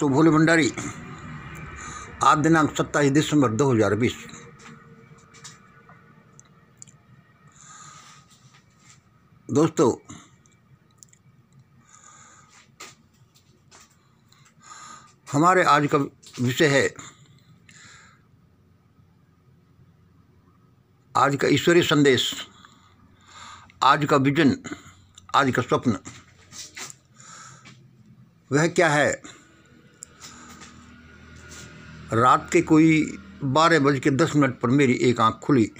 तो भोले भंडारी आज दिनांक सत्ताईस दिसंबर 2020 दोस्तों हमारे आज का विषय है आज का ईश्वरीय संदेश आज का विजन आज का स्वप्न वह क्या है रात के कोई बारह बज के दस मिनट पर मेरी एक आंख खुली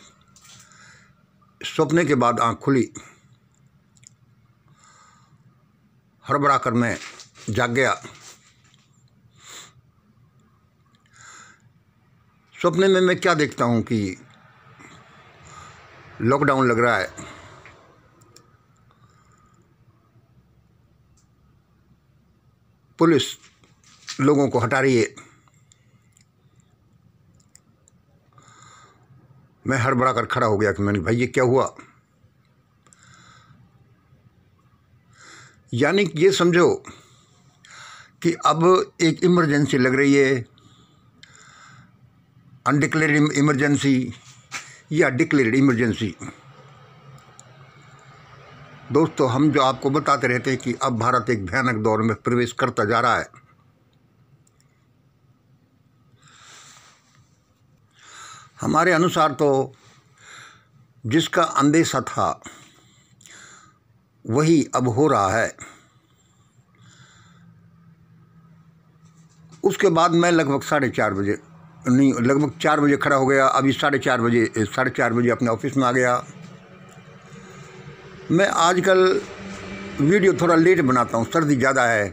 सपने के बाद आंख खुली हड़बड़ा कर मैं जाग गया सपने में मैं क्या देखता हूँ कि लॉकडाउन लग रहा है पुलिस लोगों को हटा रही है मैं हड़बड़ा कर खड़ा हो गया कि मैंने भाई ये क्या हुआ यानी ये समझो कि अब एक इमरजेंसी लग रही है अनडिक्लेयर्ड इमरजेंसी या डिक्लेयर्ड इमरजेंसी दोस्तों हम जो आपको बताते रहते हैं कि अब भारत एक भयानक दौर में प्रवेश करता जा रहा है हमारे अनुसार तो जिसका अंदेशा था वही अब हो रहा है उसके बाद मैं लगभग साढ़े चार बजे नहीं लगभग चार बजे खड़ा हो गया अभी साढ़े चार बजे साढ़े चार बजे अपने ऑफिस में आ गया मैं आजकल वीडियो थोड़ा लेट बनाता हूँ सर्दी ज़्यादा है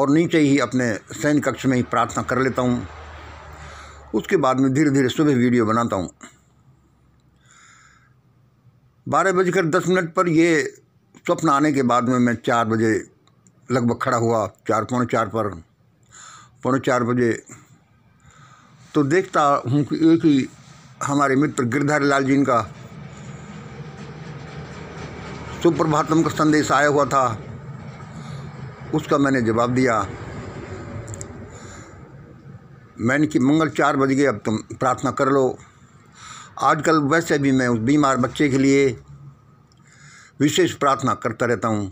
और नीचे ही अपने सैन्य कक्ष में ही प्रार्थना कर लेता हूँ उसके बाद में धीरे धीरे सुबह वीडियो बनाता हूँ बारह बजकर दस मिनट पर ये स्वप्न आने के बाद में मैं चार बजे लगभग खड़ा हुआ चार पौने चार पर पौने चार बजे तो देखता हूँ कि एक ही हमारे मित्र गिरधारी लाल जी का सुप्रभातम का संदेश आया हुआ था उसका मैंने जवाब दिया मैंने कि मंगल चार बज गए अब तुम प्रार्थना कर लो आजकल वैसे भी मैं उस बीमार बच्चे के लिए विशेष प्रार्थना करता रहता हूँ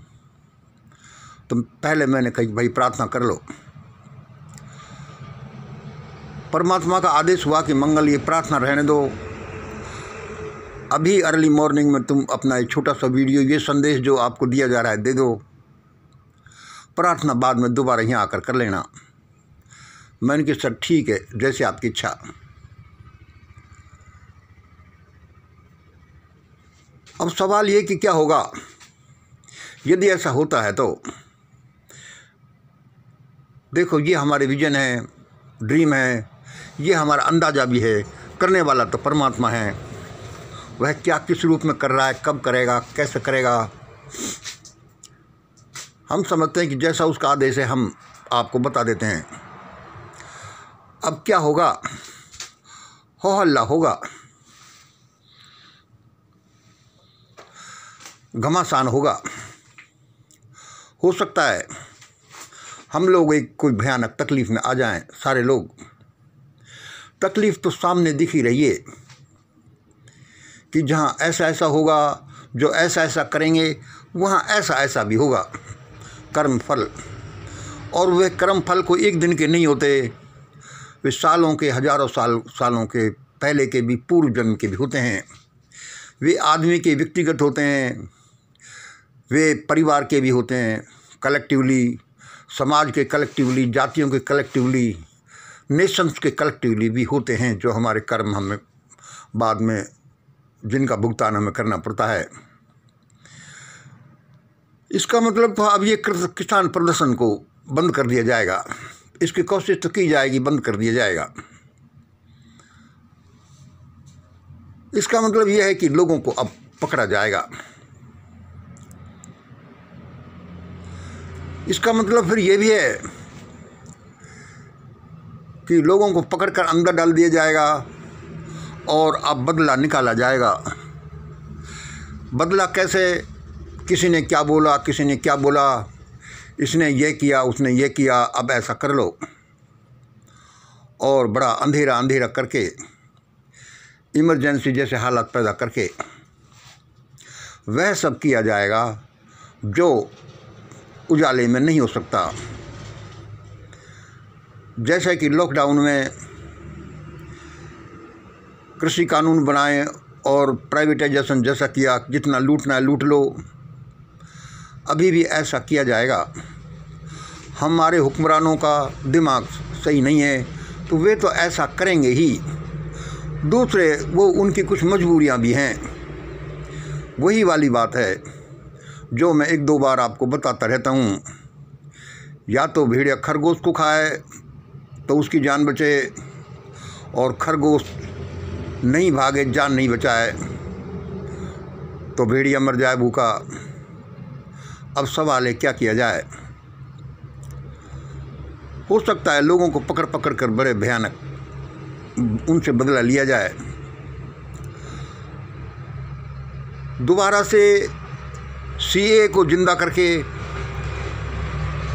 तो पहले मैंने कही भाई प्रार्थना कर लो परमात्मा का आदेश हुआ कि मंगल ये प्रार्थना रहने दो अभी अर्ली मॉर्निंग में तुम अपना एक छोटा सा वीडियो ये संदेश जो आपको दिया जा रहा है दे दो प्रार्थना बाद में दोबारा यहाँ आकर कर लेना मैंने कहा सर ठीक है जैसे आपकी इच्छा अब सवाल ये कि क्या होगा यदि ऐसा होता है तो देखो ये हमारे विजन है ड्रीम है ये हमारा अंदाज़ा भी है करने वाला तो परमात्मा है वह क्या किस रूप में कर रहा है कब करेगा कैसे करेगा हम समझते हैं कि जैसा उसका आदेश है हम आपको बता देते हैं अब क्या होगा हो हल्ला होगा घमासान होगा हो सकता है हम लोग एक कोई भयानक तकलीफ़ में आ जाएं सारे लोग तकलीफ़ तो सामने दिख ही रही है कि जहाँ ऐसा ऐसा होगा जो ऐसा ऐसा करेंगे वहाँ ऐसा ऐसा भी होगा कर्म फल और वह कर्म फल को एक दिन के नहीं होते वे सालों के हजारों साल सालों के पहले के भी पूर्व जन्म के भी होते हैं वे आदमी के व्यक्तिगत होते हैं वे परिवार के भी होते हैं कलेक्टिवली समाज के कलेक्टिवली जातियों के कलेक्टिवली नेशंस के कलेक्टिवली भी होते हैं जो हमारे कर्म हमें बाद में जिनका भुगतान हमें करना पड़ता है इसका मतलब था अब ये किसान प्रदर्शन को बंद कर दिया जाएगा इसकी कोशिश तो की जाएगी बंद कर दिया जाएगा इसका मतलब यह है कि लोगों को अब पकड़ा जाएगा इसका मतलब फिर यह भी है कि लोगों को पकड़कर अंदर डाल दिया जाएगा और अब बदला निकाला जाएगा बदला कैसे किसी ने क्या बोला किसी ने क्या बोला इसने ये किया उसने ये किया अब ऐसा कर लो और बड़ा अंधेरा अंधेरा करके इमरजेंसी जैसे हालात पैदा करके वह सब किया जाएगा जो उजाले में नहीं हो सकता जैसे कि लॉकडाउन में कृषि कानून बनाए और प्राइवेटाइजेशन जैसा किया जितना लूटना है लूट लो अभी भी ऐसा किया जाएगा हमारे हुक्मरानों का दिमाग सही नहीं है तो वे तो ऐसा करेंगे ही दूसरे वो उनकी कुछ मजबूरियां भी हैं वही वाली बात है जो मैं एक दो बार आपको बताता रहता हूँ या तो भेड़िया खरगोश को खाए तो उसकी जान बचे और खरगोश नहीं भागे जान नहीं बचाए तो भेड़िया मर जाए भूखा अब सवाल है क्या किया जाए हो सकता है लोगों को पकड़ पकड़ कर बड़े भयानक उनसे बदला लिया जाए दोबारा से सीए को जिंदा करके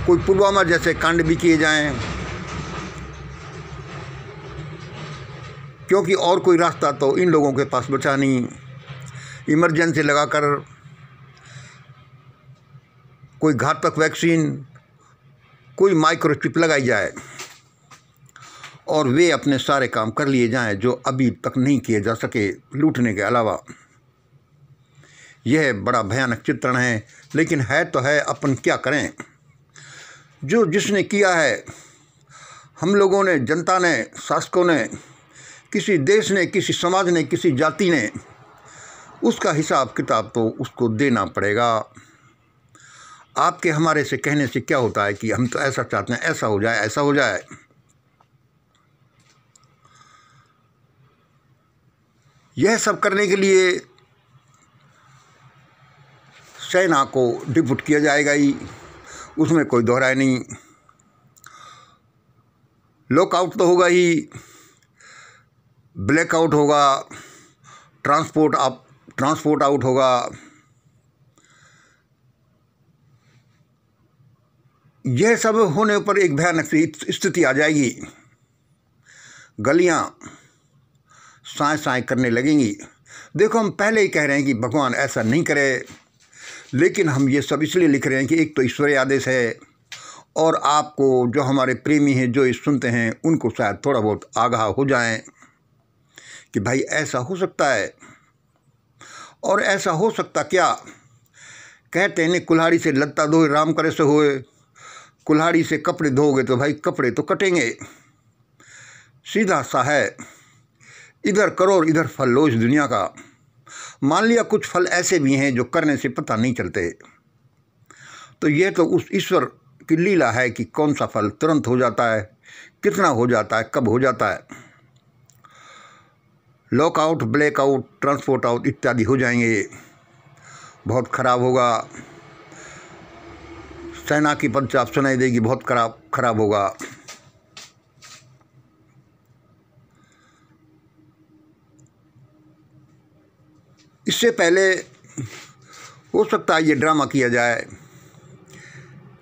कोई पुलवामा जैसे कांड भी किए जाएं क्योंकि और कोई रास्ता तो इन लोगों के पास बचा नहीं इमरजेंसी लगाकर कोई घातक वैक्सीन कोई माइक्रोचिप लगाई जाए और वे अपने सारे काम कर लिए जाएं जो अभी तक नहीं किए जा सके लूटने के अलावा यह बड़ा भयानक चित्रण है लेकिन है तो है अपन क्या करें जो जिसने किया है हम लोगों ने जनता ने शासकों ने किसी देश ने किसी समाज ने किसी जाति ने उसका हिसाब किताब तो उसको देना पड़ेगा आपके हमारे से कहने से क्या होता है कि हम तो ऐसा चाहते हैं ऐसा हो जाए ऐसा हो जाए यह सब करने के लिए सेना को डिपुट किया जाएगा ही उसमें कोई दोहराए नहीं लॉकआउट तो होगा ही ब्लैकआउट होगा ट्रांसपोर्ट आप ट्रांसपोर्ट आउट होगा यह सब होने पर एक भयानक स्थिति आ जाएगी गलियां साए साए करने लगेंगी देखो हम पहले ही कह रहे हैं कि भगवान ऐसा नहीं करे लेकिन हम ये सब इसलिए लिख रहे हैं कि एक तो ईश्वरीय आदेश है और आपको जो हमारे प्रेमी हैं जो इस सुनते हैं उनको शायद थोड़ा बहुत आगाह हो जाए कि भाई ऐसा हो सकता है और ऐसा हो सकता क्या कहते हैं कुल्हाड़ी से लगता धोए राम करे से हुए कुल्हाड़ी से कपड़े धोगे तो भाई कपड़े तो कटेंगे सीधा सा है इधर करो और इधर फल लो इस दुनिया का मान लिया कुछ फल ऐसे भी हैं जो करने से पता नहीं चलते तो यह तो उस ईश्वर की लीला है कि कौन सा फल तुरंत हो जाता है कितना हो जाता है कब हो जाता है लॉकआउट ब्लैकआउट ट्रांसपोर्ट आउट इत्यादि हो जाएंगे बहुत ख़राब होगा सेना की पंचाप सुनाई देगी बहुत खराब खराब होगा इससे पहले हो सकता है ये ड्रामा किया जाए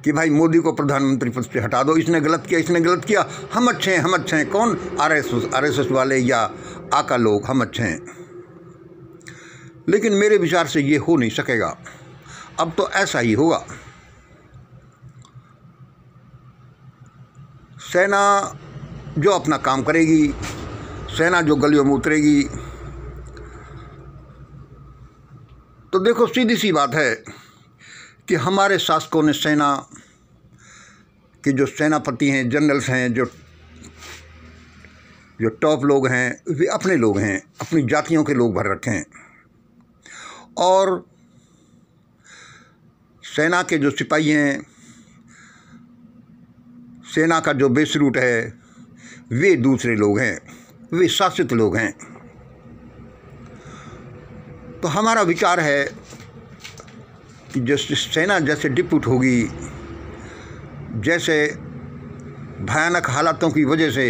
कि भाई मोदी को प्रधानमंत्री पद से हटा दो इसने गलत किया इसने गलत किया हम अच्छे हैं हम अच्छे हैं कौन आरएसएस आरएसएस वाले या आका लोग हम अच्छे हैं लेकिन मेरे विचार से ये हो नहीं सकेगा अब तो ऐसा ही होगा सेना जो अपना काम करेगी सेना जो गलियों में उतरेगी तो देखो सीधी सी बात है कि हमारे शासकों ने सेना के जो सेनापति हैं जनरल्स हैं जो जो टॉप लोग हैं वे अपने लोग हैं अपनी जातियों के लोग भर रखे हैं और सेना के जो सिपाही हैं सेना का जो बेस रूट है वे दूसरे लोग हैं वे शासित लोग हैं तो हमारा विचार है कि जैसे सेना जैसे डिपुट होगी जैसे भयानक हालातों की वजह से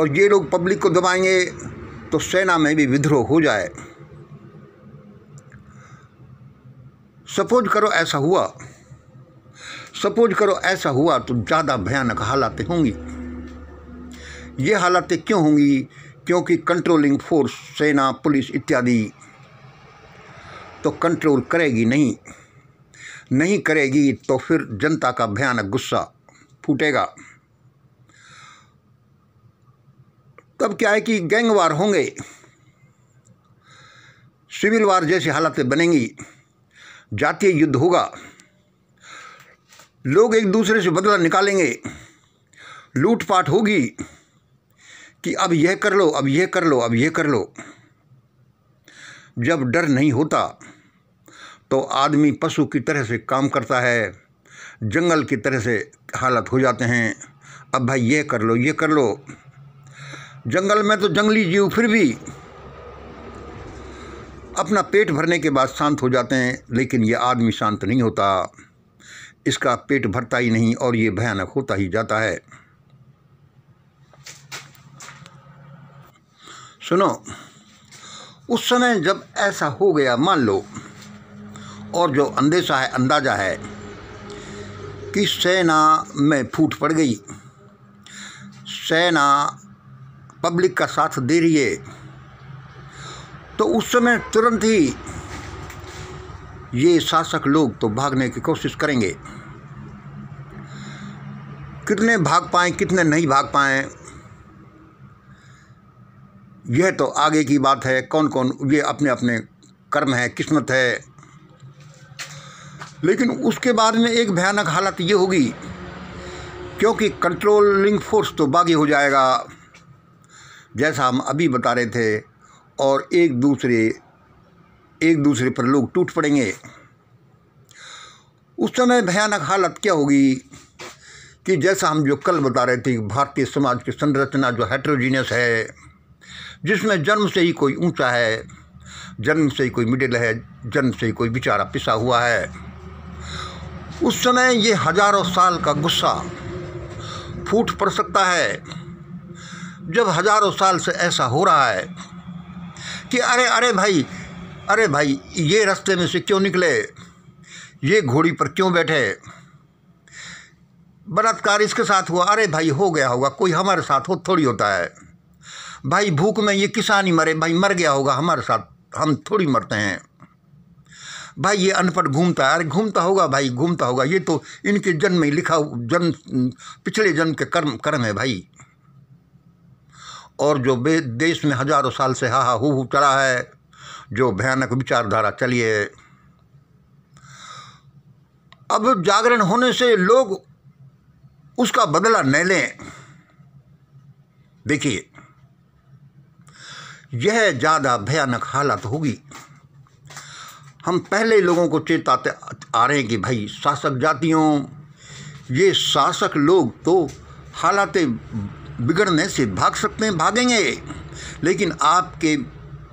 और ये लोग पब्लिक को दबाएंगे तो सेना में भी विद्रोह हो जाए सपोज करो ऐसा हुआ सपोज करो ऐसा हुआ तो ज़्यादा भयानक हालातें होंगी ये हालातें क्यों होंगी क्योंकि कंट्रोलिंग फोर्स सेना पुलिस इत्यादि तो कंट्रोल करेगी नहीं नहीं करेगी तो फिर जनता का भयानक गुस्सा फूटेगा तब क्या है कि गैंगवार होंगे सिविल वार जैसी हालातें बनेंगी जातीय युद्ध होगा लोग एक दूसरे से बदला निकालेंगे लूटपाट होगी कि अब यह कर लो अब यह कर लो अब यह कर लो जब डर नहीं होता तो आदमी पशु की तरह से काम करता है जंगल की तरह से हालत हो जाते हैं अब भाई ये कर लो ये कर लो जंगल में तो जंगली जीव फिर भी अपना पेट भरने के बाद शांत हो जाते हैं लेकिन ये आदमी शांत नहीं होता इसका पेट भरता ही नहीं और ये भयानक होता ही जाता है सुनो उस समय जब ऐसा हो गया मान लो और जो अंदेशा है अंदाज़ा है कि सेना में फूट पड़ गई सेना पब्लिक का साथ दे रही है तो उस समय तुरंत ही ये शासक लोग तो भागने की कोशिश करेंगे कितने भाग पाए कितने नहीं भाग पाए यह तो आगे की बात है कौन कौन ये अपने अपने कर्म है किस्मत है लेकिन उसके बाद में एक भयानक हालत ये होगी क्योंकि कंट्रोलिंग फोर्स तो बागी हो जाएगा जैसा हम अभी बता रहे थे और एक दूसरे एक दूसरे पर लोग टूट पड़ेंगे उस समय भयानक हालत क्या होगी कि जैसा हम जो कल बता रहे थे भारतीय समाज की संरचना जो हेट्रोजीनियस है जिसमें जन्म से ही कोई ऊंचा है जन्म से ही कोई मिडिल है जन्म से ही कोई बेचारा पिसा हुआ है उस समय ये हजारों साल का गुस्सा फूट पड़ सकता है जब हजारों साल से ऐसा हो रहा है कि अरे अरे भाई अरे भाई ये रास्ते में से क्यों निकले ये घोड़ी पर क्यों बैठे बलात्कार इसके साथ हुआ अरे भाई हो गया होगा कोई हमारे साथ हो थोड़ी होता है भाई भूख में ये किसान ही मरे भाई मर गया होगा हमारे साथ हम थोड़ी मरते हैं भाई ये अनपढ़ घूमता है अरे घूमता होगा भाई घूमता होगा ये तो इनके जन्म में लिखा जन्म पिछले जन्म के कर्म कर्म है भाई और जो देश में हजारों साल से हाहा हु चला है जो भयानक विचारधारा चलिए अब जागरण होने से लोग उसका बदला न लें देखिए यह ज़्यादा भयानक हालत होगी हम पहले लोगों को चेताते आ रहे हैं कि भाई शासक जातियों ये शासक लोग तो हालात बिगड़ने से भाग सकते हैं भागेंगे लेकिन आपके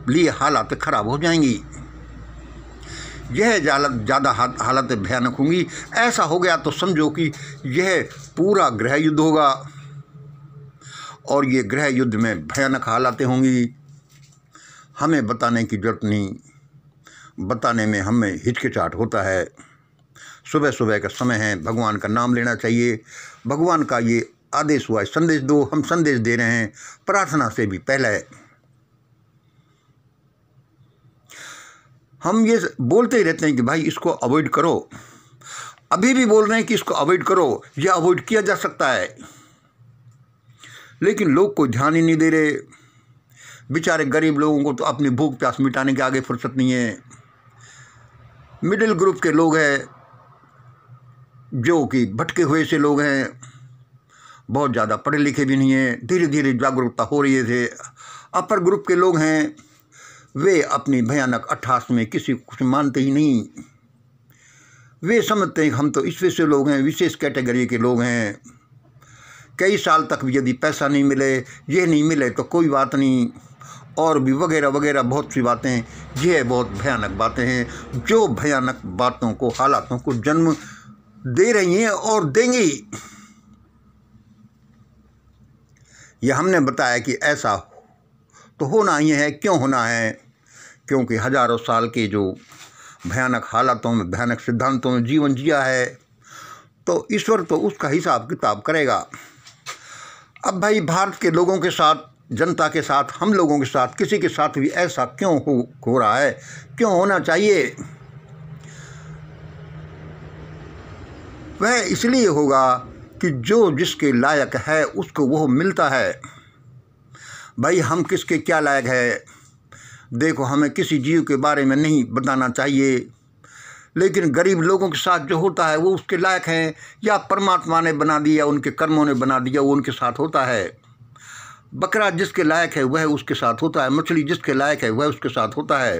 लिए हालात खराब हो जाएंगी यह ज़्यादा हालत भयानक होंगी ऐसा हो गया तो समझो कि यह पूरा गृह युद्ध होगा और ये ग्रह युद्ध में भयानक हालातें होंगी हमें बताने की जरूरत नहीं बताने में हमें हिचकिचाहट होता है सुबह सुबह का समय है भगवान का नाम लेना चाहिए भगवान का ये आदेश हुआ है संदेश दो हम संदेश दे रहे हैं प्रार्थना से भी पहले हम ये बोलते ही रहते हैं कि भाई इसको अवॉइड करो अभी भी बोल रहे हैं कि इसको अवॉइड करो या अवॉइड किया जा सकता है लेकिन लोग को ध्यान ही नहीं दे रहे बेचारे गरीब लोगों को तो अपनी भूख प्यास मिटाने के आगे फुर्सत नहीं है मिडिल ग्रुप के लोग हैं जो कि भटके हुए से लोग हैं बहुत ज़्यादा पढ़े लिखे भी नहीं हैं धीरे धीरे जागरूकता हो रही है अपर ग्रुप के लोग हैं वे अपनी भयानक अट्ठास में किसी को कुछ मानते ही नहीं वे समझते हैं हम तो विषय लोग हैं विशेष कैटेगरी के लोग हैं कई साल तक भी यदि पैसा नहीं मिले ये नहीं मिले तो कोई बात नहीं और भी वगैरह वगैरह बहुत सी बातें हैं यह बहुत भयानक बातें हैं जो भयानक बातों को हालातों को जन्म दे रही हैं और देंगी यह हमने बताया कि ऐसा तो होना ही है क्यों होना है क्योंकि हजारों साल के जो भयानक हालातों में भयानक सिद्धांतों में जीवन जिया है तो ईश्वर तो उसका हिसाब किताब करेगा अब भाई भारत के लोगों के साथ जनता के साथ हम लोगों के साथ किसी के साथ भी ऐसा क्यों हो हो रहा है क्यों होना चाहिए वह इसलिए होगा कि जो जिसके लायक है उसको वह मिलता है भाई हम किसके क्या लायक है देखो हमें किसी जीव के बारे में नहीं बताना चाहिए लेकिन गरीब लोगों के साथ जो होता है वो उसके लायक हैं या परमात्मा ने बना दिया उनके कर्मों ने बना दिया वो उनके साथ होता है बकरा जिसके लायक है वह उसके साथ होता है मछली जिसके लायक है वह उसके साथ होता है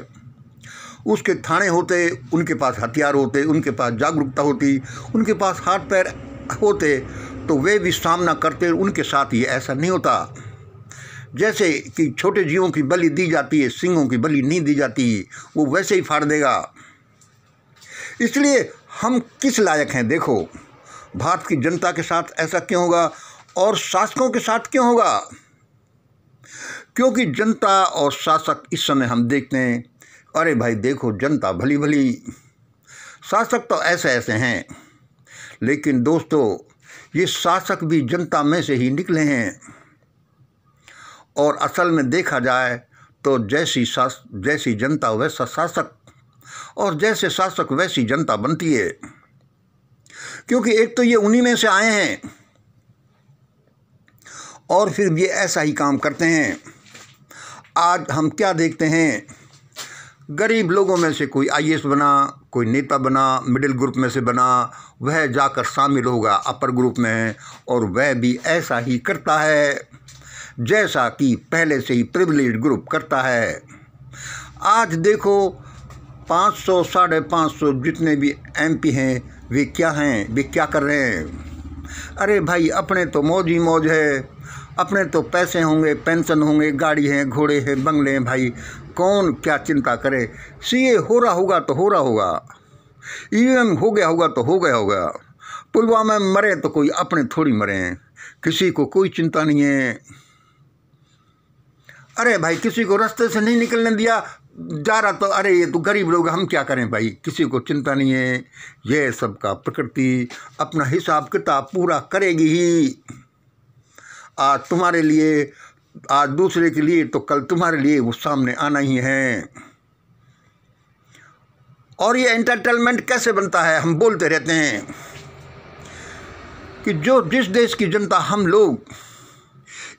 उसके थाने होते उनके पास हथियार होते उनके पास जागरूकता होती उनके पास हाथ पैर होते तो वे भी सामना करते उनके साथ ये ऐसा नहीं होता जैसे कि छोटे जीवों की बलि दी जाती है सिंहों की बलि नहीं दी जाती वो वैसे ही फाड़ देगा इसलिए हम किस लायक हैं देखो भारत की जनता के साथ ऐसा क्यों होगा और शासकों के साथ क्यों होगा क्योंकि जनता और शासक इस समय हम देखते हैं अरे भाई देखो जनता भली भली शासक तो ऐसे ऐसे हैं लेकिन दोस्तों ये शासक भी जनता में से ही निकले हैं और असल में देखा जाए तो जैसी शास जैसी जनता वैसा शासक और जैसे शासक वैसी जनता बनती है क्योंकि एक तो ये उन्हीं में से आए हैं और फिर ये ऐसा ही काम करते हैं आज हम क्या देखते हैं गरीब लोगों में से कोई आई बना कोई नेता बना मिडिल ग्रुप में से बना वह जाकर शामिल होगा अपर ग्रुप में और वह भी ऐसा ही करता है जैसा कि पहले से ही प्रिविलेज ग्रुप करता है आज देखो 500 साढ़े पाँच जितने भी एमपी हैं वे क्या हैं वे क्या कर रहे हैं अरे भाई अपने तो मौज ही मौज है अपने तो पैसे होंगे पेंशन होंगे गाड़ी हैं घोड़े हैं बंगले हैं भाई कौन क्या चिंता करे सीए हो रहा होगा तो हो रहा होगा ईवीएम e हो गया होगा तो हो गया होगा पुलवामा में मरे तो कोई अपने थोड़ी मरे किसी को कोई चिंता नहीं है अरे भाई किसी को रास्ते से नहीं निकलने दिया जा रहा तो अरे ये तो गरीब लोग हम क्या करें भाई किसी को चिंता नहीं है ये सबका प्रकृति अपना हिसाब किताब पूरा करेगी ही आज तुम्हारे लिए आज दूसरे के लिए तो कल तुम्हारे लिए वो सामने आना ही है और ये एंटरटेनमेंट कैसे बनता है हम बोलते रहते हैं कि जो जिस देश की जनता हम लोग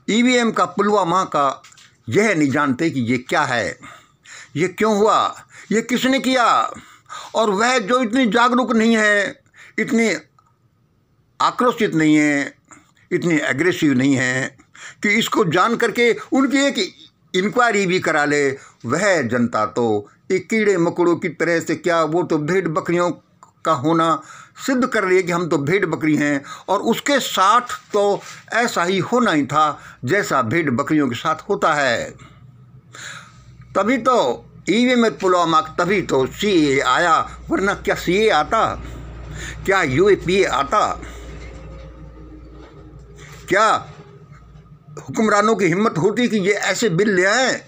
ईवीएम e का पुलवामा का यह नहीं जानते कि ये क्या है ये क्यों हुआ ये किसने किया और वह जो इतनी जागरूक नहीं है इतनी आक्रोशित नहीं है इतनी एग्रेसिव नहीं है कि इसको जान करके उनकी एक इंक्वायरी भी करा ले वह जनता तो एक कीड़े मकोड़ों की तरह से क्या वो तो भेड़ बकरियों का होना सिद्ध कर लिए कि हम तो भेड़ बकरी हैं और उसके साथ तो ऐसा ही होना ही था जैसा भेड़ बकरियों के साथ होता है तभी तो ईवी में पुलवामा तभी तो सी ए आया वरना क्या सी ए आता क्या यू ए पी ए आता क्या हुक्मरानों की हिम्मत होती कि ये ऐसे बिल ले आए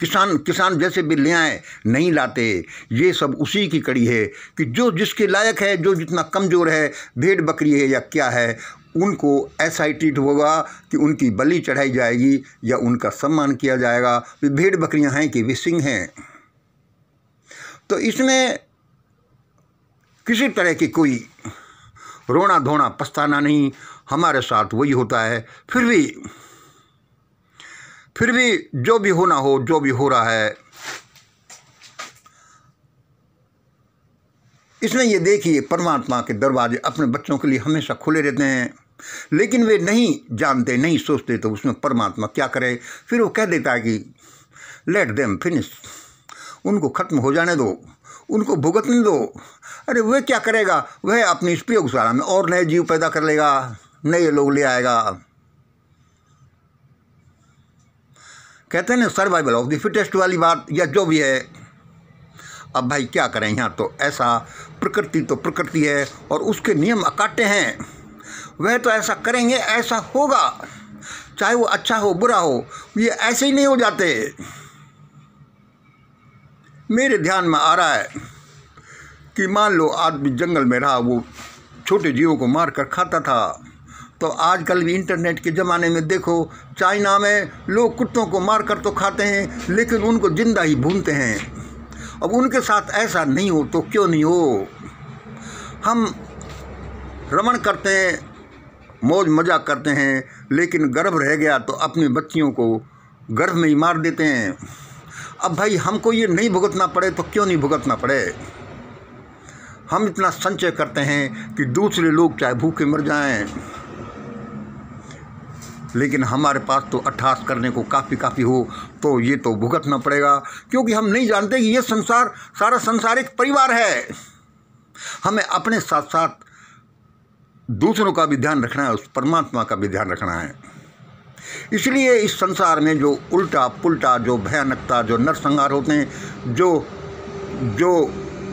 किसान किसान जैसे भी आए नहीं लाते ये सब उसी की कड़ी है कि जो जिसके लायक है जो जितना कमज़ोर है भेड़ बकरी है या क्या है उनको ऐसा ही ट्रीट होगा कि उनकी बलि चढ़ाई जाएगी या उनका सम्मान किया जाएगा भेड़ बकरियां हैं कि वे सिंह हैं तो इसमें किसी तरह की कोई रोना धोना पछताना नहीं हमारे साथ वही होता है फिर भी फिर भी जो भी होना हो जो भी हो रहा है इसमें ये देखिए परमात्मा के दरवाजे अपने बच्चों के लिए हमेशा खुले रहते हैं लेकिन वे नहीं जानते नहीं सोचते तो उसमें परमात्मा क्या करे फिर वो कह देता है कि लेट देम फिनिश उनको खत्म हो जाने दो उनको भुगतने दो अरे वह क्या करेगा वह अपनी इस प्रयोगशाला में और नए जीव पैदा कर लेगा नए लोग ले आएगा कहते हैं ना सर्वाइवल ऑफ द फिटेस्ट वाली बात या जो भी है अब भाई क्या करें यहाँ तो ऐसा प्रकृति तो प्रकृति है और उसके नियम अकाटे हैं वह तो ऐसा करेंगे ऐसा होगा चाहे वो अच्छा हो बुरा हो ये ऐसे ही नहीं हो जाते मेरे ध्यान में आ रहा है कि मान लो आदमी जंगल में रहा वो छोटे जीवों को मार कर खाता था तो आजकल भी इंटरनेट के ज़माने में देखो चाइना में लोग कुत्तों को मार कर तो खाते हैं लेकिन उनको ज़िंदा ही भूनते हैं अब उनके साथ ऐसा नहीं हो तो क्यों नहीं हो हम रमण करते हैं मौज मजाक करते हैं लेकिन गर्भ रह गया तो अपनी बच्चियों को गर्भ में ही मार देते हैं अब भाई हमको ये नहीं भुगतना पड़े तो क्यों नहीं भुगतना पड़े हम इतना संचय करते हैं कि दूसरे लोग चाहे भूखे मर जाएं लेकिन हमारे पास तो अट्ठास करने को काफ़ी काफ़ी हो तो ये तो भुगतना पड़ेगा क्योंकि हम नहीं जानते कि ये संसार सारा संसारिक परिवार है हमें अपने साथ साथ दूसरों का भी ध्यान रखना है उस परमात्मा का भी ध्यान रखना है इसलिए इस संसार में जो उल्टा पुल्टा जो भयानकता जो नरसंहार होते हैं जो जो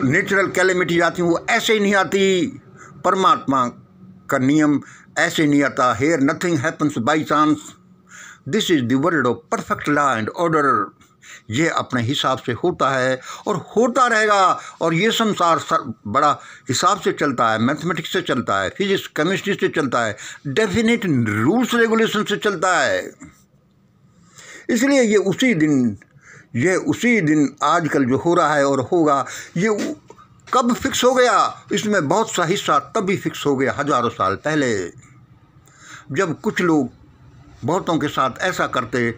नेचुरल कैलेमिटी आती हैं वो ऐसे ही नहीं आती परमात्मा का नियम ऐसे नियता here nothing happens by chance this is world of perfect law and order ये अपने हिसाब से होता है और होता रहेगा और ये संसार बड़ा हिसाब से चलता है मैथमेटिक्स से चलता है फिजिक्स केमिस्ट्री से चलता है डेफिनेट रूल्स रेगुलेशन से चलता है इसलिए ये उसी दिन ये उसी दिन आजकल जो हो रहा है और होगा ये कब फिक्स हो गया इसमें बहुत सा हिस्सा तब भी फिक्स हो गया हजारों साल पहले जब कुछ लोग बहुतों के साथ ऐसा करते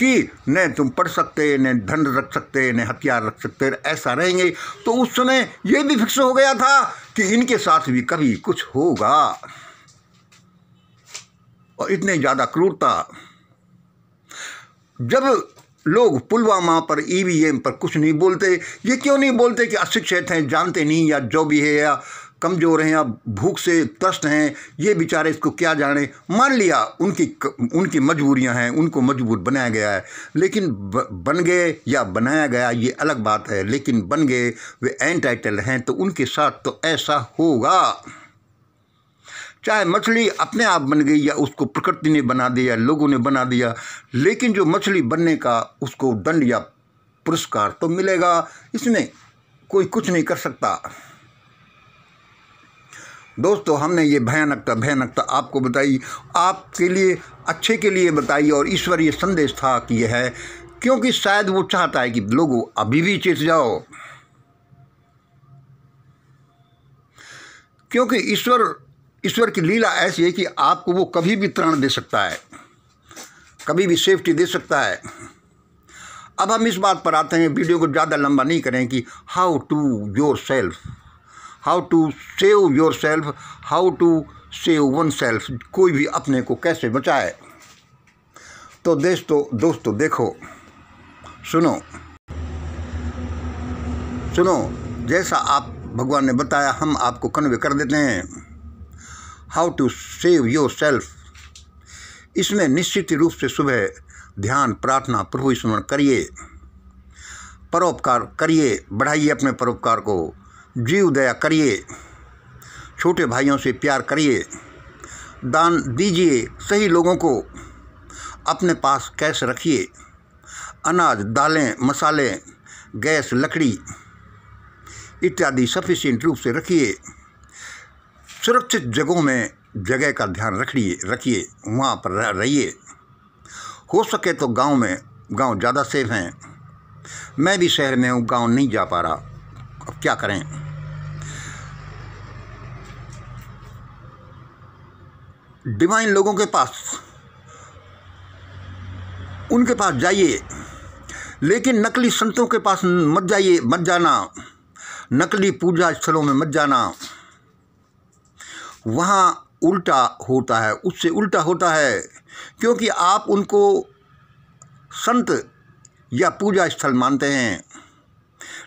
कि न तुम पढ़ सकते न धन रख सकते न हथियार रख सकते ऐसा रहेंगे तो उस समय यह भी फिक्स हो गया था कि इनके साथ भी कभी कुछ होगा और इतने ज़्यादा क्रूरता जब लोग पुलवामा पर ईवीएम e पर कुछ नहीं बोलते ये क्यों नहीं बोलते कि अशिक्षित हैं जानते नहीं या जो भी है या कमज़ोर हैं या भूख से त्रस्त हैं ये बेचारे इसको क्या जाने मान लिया उनकी उनकी मजबूरियां हैं उनको मजबूर बनाया गया है लेकिन बन गए या बनाया गया ये अलग बात है लेकिन बन गए वे एंटाइटल हैं तो उनके साथ तो ऐसा होगा चाहे मछली अपने आप बन गई या उसको प्रकृति ने बना दिया लोगों ने बना दिया लेकिन जो मछली बनने का उसको दंड या पुरस्कार तो मिलेगा इसमें कोई कुछ नहीं कर सकता दोस्तों हमने ये भयानकता भयानकता आपको बताई आपके लिए अच्छे के लिए बताई और ईश्वर ये संदेश था कि यह है क्योंकि शायद वो चाहता है कि लोगों अभी भी चेत जाओ क्योंकि ईश्वर ईश्वर की लीला ऐसी है कि आपको वो कभी भी त्राण दे सकता है कभी भी सेफ्टी दे सकता है अब हम इस बात पर आते हैं वीडियो को ज़्यादा लंबा नहीं करें कि how to yourself how to save yourself how to save oneself कोई भी अपने को कैसे बचाए तो दोस्तों दोस्तों देखो सुनो सुनो जैसा आप भगवान ने बताया हम आपको कन्वे कर देते हैं how to save yourself इसमें निश्चित रूप से सुबह ध्यान प्रार्थना प्रभु स्मरण करिए परोपकार करिए बढ़ाइए अपने परोपकार को जीव दया करिए छोटे भाइयों से प्यार करिए दान दीजिए सही लोगों को अपने पास कैश रखिए अनाज दालें मसाले गैस लकड़ी इत्यादि सफिशियंट रूप से रखिए सुरक्षित जगहों में जगह का ध्यान रखिए रखिए वहाँ पर रहिए हो सके तो गांव में गांव ज़्यादा सेफ हैं मैं भी शहर में हूँ गांव नहीं जा पा रहा अब क्या करें डिवाइन लोगों के पास उनके पास जाइए लेकिन नकली संतों के पास मत जाइए मत जाना नकली पूजा स्थलों में मत जाना वहाँ उल्टा होता है उससे उल्टा होता है क्योंकि आप उनको संत या पूजा स्थल मानते हैं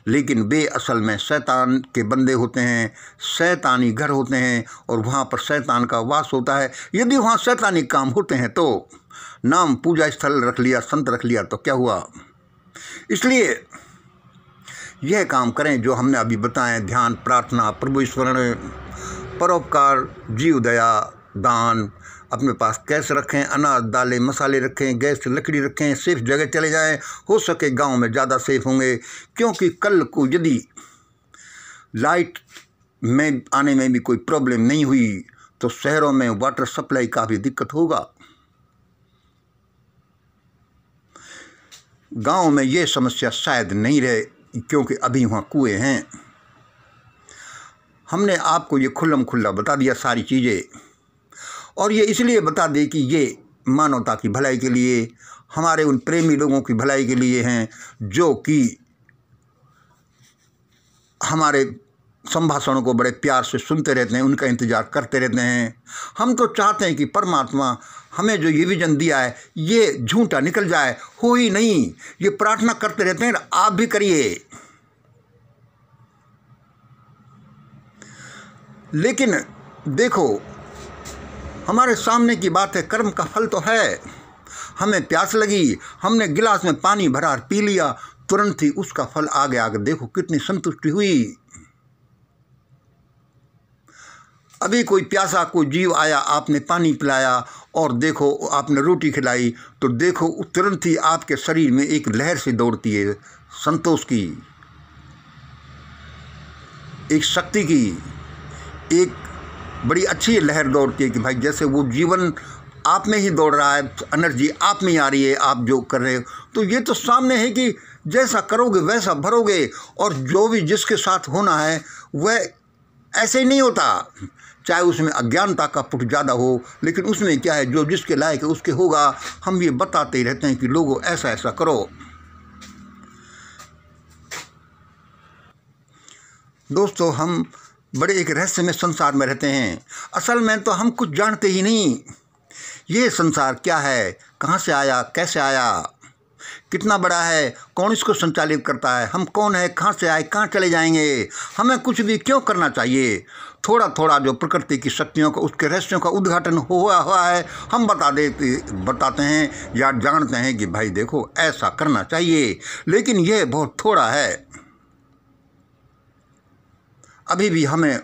लेकिन वे असल में शैतान के बंदे होते हैं शैतानी घर होते हैं और वहाँ पर शैतान का वास होता है यदि वहाँ शैतानी काम होते हैं तो नाम पूजा स्थल रख लिया संत रख लिया तो क्या हुआ इसलिए यह काम करें जो हमने अभी बताएं ध्यान प्रार्थना प्रभु स्मरण परोपकार जीव दया दान अपने पास कैश रखें अनाज दालें मसाले रखें गैस लकड़ी रखें सेफ जगह चले जाएं हो सके गांव में ज़्यादा सेफ होंगे क्योंकि कल को यदि लाइट में आने में भी कोई प्रॉब्लम नहीं हुई तो शहरों में वाटर सप्लाई का भी दिक्कत होगा गांव में ये समस्या शायद नहीं रहे क्योंकि अभी वहाँ कुएँ हैं हमने आपको ये खुल्लम खुल्ला बता दिया सारी चीज़ें और ये इसलिए बता दें कि ये मानवता की भलाई के लिए हमारे उन प्रेमी लोगों की भलाई के लिए हैं जो कि हमारे संभाषणों को बड़े प्यार से सुनते रहते हैं उनका इंतज़ार करते रहते हैं हम तो चाहते हैं कि परमात्मा हमें जो ये विजन दिया है ये झूठा निकल जाए हो ही नहीं ये प्रार्थना करते रहते हैं आप भी करिए लेकिन देखो हमारे सामने की बात है कर्म का फल तो है हमें प्यास लगी हमने गिलास में पानी भरा और पी लिया तुरंत ही उसका फल आ गया आगे देखो कितनी संतुष्टि हुई अभी कोई प्यासा कोई जीव आया आपने पानी पिलाया और देखो आपने रोटी खिलाई तो देखो तुरंत ही आपके शरीर में एक लहर से दौड़ती है संतोष की एक शक्ति की एक बड़ी अच्छी लहर दौड़ती है कि भाई जैसे वो जीवन आप में ही दौड़ रहा है तो एनर्जी आप में ही आ रही है आप जो कर रहे हो तो ये तो सामने है कि जैसा करोगे वैसा भरोगे और जो भी जिसके साथ होना है वह ऐसे ही नहीं होता चाहे उसमें अज्ञानता का पुट ज़्यादा हो लेकिन उसमें क्या है जो जिसके लायक है उसके होगा हम ये बताते ही रहते हैं कि लोगों ऐसा ऐसा करो दोस्तों हम बड़े एक रहस्य में संसार में रहते हैं असल में तो हम कुछ जानते ही नहीं ये संसार क्या है कहाँ से आया कैसे आया कितना बड़ा है कौन इसको संचालित करता है हम कौन है कहाँ से आए कहाँ चले जाएंगे हमें कुछ भी क्यों करना चाहिए थोड़ा थोड़ा जो प्रकृति की शक्तियों का उसके रहस्यों का उद्घाटन हुआ हुआ है हम बता देते बताते हैं या जानते हैं कि भाई देखो ऐसा करना चाहिए लेकिन यह बहुत थोड़ा है अभी भी हमें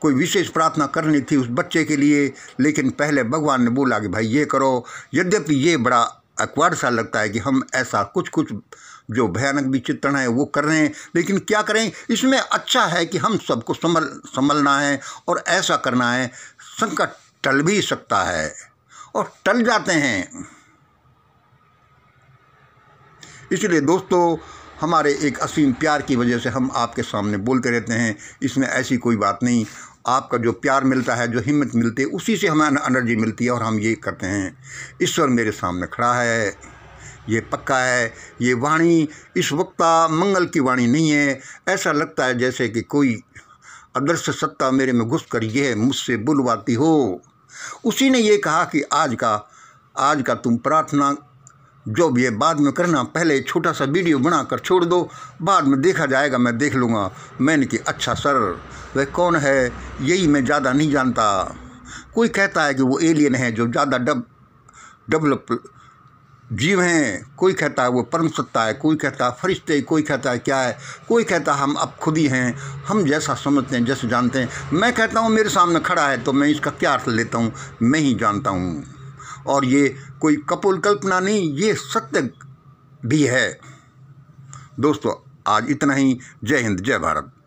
कोई विशेष प्रार्थना करनी थी उस बच्चे के लिए लेकिन पहले भगवान ने बोला कि भाई ये करो यद्यपि ये बड़ा अकवार सा लगता है कि हम ऐसा कुछ कुछ जो भयानक भी चित्रण है वो कर रहे हैं लेकिन क्या करें इसमें अच्छा है कि हम सबको संभल संभलना है और ऐसा करना है संकट टल भी सकता है और टल जाते हैं इसलिए दोस्तों हमारे एक असीम प्यार की वजह से हम आपके सामने बोलते रहते हैं इसमें ऐसी कोई बात नहीं आपका जो प्यार मिलता है जो हिम्मत मिलती है उसी से हमें एनर्जी मिलती है और हम ये करते हैं ईश्वर मेरे सामने खड़ा है ये पक्का है ये वाणी इस वक्ता मंगल की वाणी नहीं है ऐसा लगता है जैसे कि कोई अदृश्य सत्ता मेरे में घुस कर यह मुझसे बुलवाती हो उसी ने ये कहा कि आज का आज का तुम प्रार्थना जो भी है बाद में करना पहले छोटा सा वीडियो बना कर छोड़ दो बाद में देखा जाएगा मैं देख लूँगा मैंने कि अच्छा सर वह कौन है यही मैं ज़्यादा नहीं जानता कोई कहता है कि वो एलियन है जो ज़्यादा डब डेवलप जीव हैं कोई कहता है वो परम सत्ता है कोई कहता है फरिश्ते कोई कहता है क्या है कोई कहता है हम अब खुद ही हैं हम जैसा समझते हैं जैसे जानते हैं मैं कहता हूँ मेरे सामने खड़ा है तो मैं इसका क्या अर्थ लेता हूँ मैं ही जानता हूँ और ये कोई कपोल कल्पना नहीं ये सत्य भी है दोस्तों आज इतना ही जय हिंद जय भारत